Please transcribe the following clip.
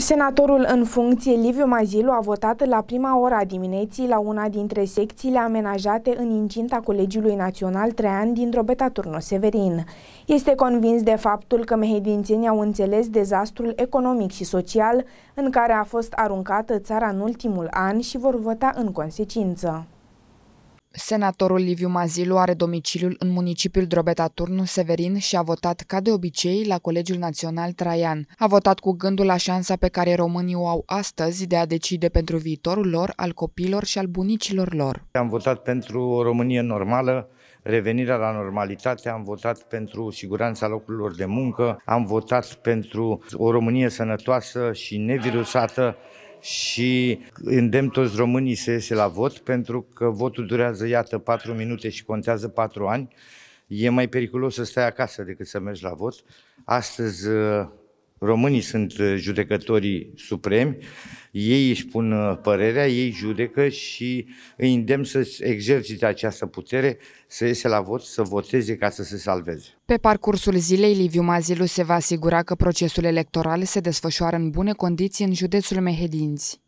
Senatorul în funcție, Liviu Mazilu, a votat la prima ora dimineții la una dintre secțiile amenajate în incinta Colegiului Național Trean din Drobeta Turno Severin. Este convins de faptul că mehedințenii au înțeles dezastrul economic și social în care a fost aruncată țara în ultimul an și vor vota în consecință. Senatorul Liviu Mazilu are domiciliul în municipiul Drobeta Turnu Severin și a votat ca de obicei la Colegiul Național Traian. A votat cu gândul la șansa pe care românii o au astăzi de a decide pentru viitorul lor, al copilor și al bunicilor lor. Am votat pentru o Românie normală, revenirea la normalitate, am votat pentru siguranța locurilor de muncă, am votat pentru o Românie sănătoasă și nevirusată, și îndemn toți românii să iese la vot, pentru că votul durează, iată, 4 minute și contează 4 ani. E mai periculos să stai acasă decât să mergi la vot. Astăzi Românii sunt uh, judecătorii supremi, ei își pun uh, părerea, ei judecă și îi îndemn să exercite această putere, să iese la vot, să voteze ca să se salveze. Pe parcursul zilei, Liviu Mazilu se va asigura că procesul electoral se desfășoară în bune condiții în județul Mehedinți.